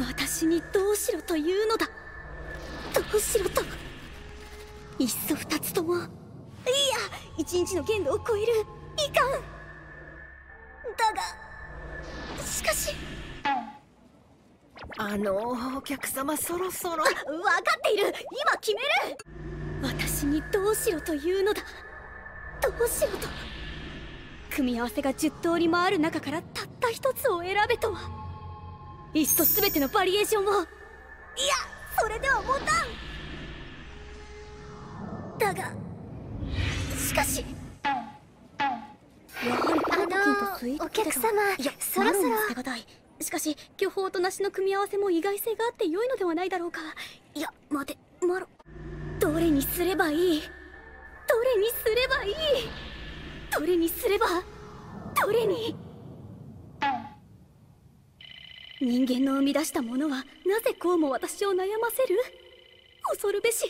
私にどうしろというのだどうしろといっそ二つともいや一日の限度を超えるいかんだがしかしあのお客様そろそろ分かっている今決める私にどうしろというのだどうしろと組み合わせが10通りもある中からたった一つを選べとはいっそ全てのバリエーションをいやそれではボタンだがしかしおはりパンお客様いやそろそろしかし巨峰と梨の組み合わせも意外性があって良いのではないだろうかいや待てマロどれにすればいいどれにすればいいどれにすればどれに人間の生み出したものはなぜこうも私を悩ませる恐るべし